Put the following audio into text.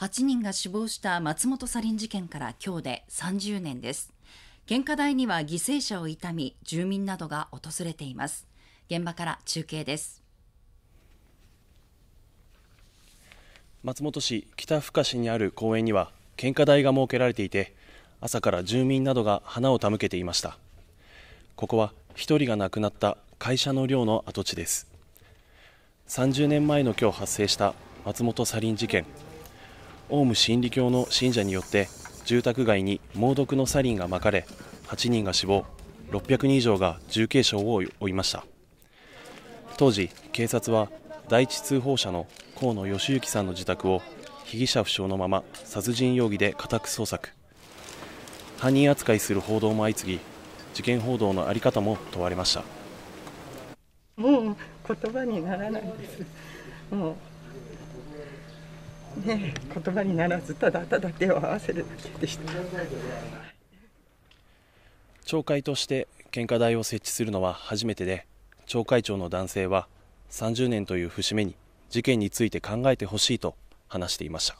8人が死亡した松本サリン事件から今日で30年です献花台には犠牲者を悼み住民などが訪れています現場から中継です松本市北深市にある公園には献花台が設けられていて朝から住民などが花を手向けていましたここは一人が亡くなった会社の寮の跡地です30年前の今日発生した松本サリン事件オウム真理教の信者によって住宅街に猛毒のサリンがまかれ8人が死亡600人以上が重軽傷を負いました当時警察は第一通報者の河野義行さんの自宅を被疑者不詳のまま殺人容疑で家宅捜索犯人扱いする報道も相次ぎ事件報道の在り方も問われましたもう言葉にならないですもうね、言葉にならずただただ手を合わせるだけでした町会として献花台を設置するのは初めてで町会長の男性は30年という節目に事件について考えてほしいと話していました